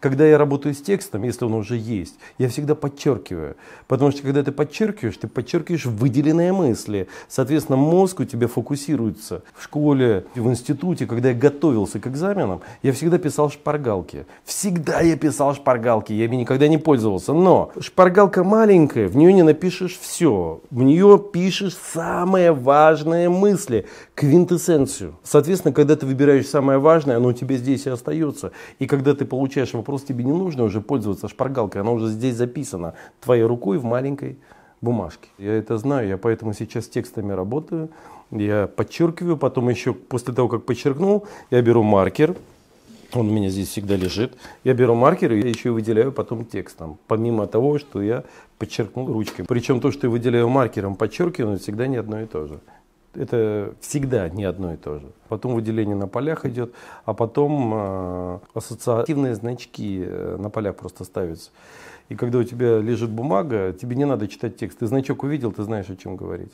Когда я работаю с текстом, если он уже есть, я всегда подчеркиваю. Потому что когда ты подчеркиваешь, ты подчеркиваешь выделенные мысли. Соответственно, мозг у тебя фокусируется. В школе, в институте, когда я готовился к экзаменам, я всегда писал шпаргалки. Всегда я писал шпаргалки, я ими никогда не пользовался. Но шпаргалка маленькая, в нее не напишешь все. В нее пишешь самые важные мысли, квинтэссенцию. Соответственно, когда ты выбираешь самое важное, оно у тебя здесь и остается. И когда ты получаешь вопрос просто тебе не нужно уже пользоваться шпаргалкой, она уже здесь записана твоей рукой в маленькой бумажке. Я это знаю, я поэтому сейчас с текстами работаю, я подчеркиваю, потом еще после того, как подчеркнул, я беру маркер, он у меня здесь всегда лежит. Я беру маркер и я еще выделяю потом текстом, помимо того, что я подчеркнул ручкой. Причем то, что я выделяю маркером, подчеркиваю, всегда не одно и то же. Это всегда не одно и то же. Потом выделение на полях идет, а потом э, ассоциативные значки э, на полях просто ставятся. И когда у тебя лежит бумага, тебе не надо читать текст. Ты значок увидел, ты знаешь, о чем говорить.